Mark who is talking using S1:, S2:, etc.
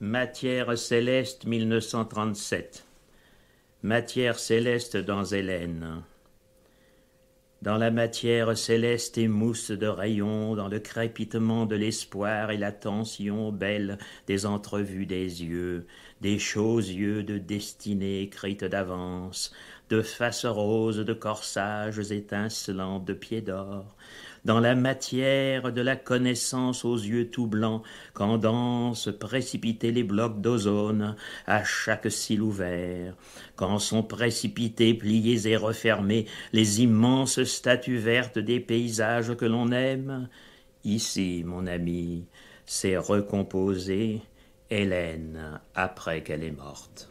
S1: Matière céleste
S2: 1937. Matière céleste dans Hélène dans la matière céleste et mousse de rayons, dans le crépitement de l'espoir et la tension belle des entrevues des yeux, des choses yeux de destinée écrite d'avance, de faces roses de corsages étincelants de pieds d'or, dans la matière de la connaissance aux yeux tout blancs, quand dansent précipités les blocs d'ozone à chaque cil ouvert, quand sont précipités, pliés et refermés les immenses statue verte des paysages que l'on aime. Ici, mon ami, c'est recomposée Hélène après qu'elle est morte.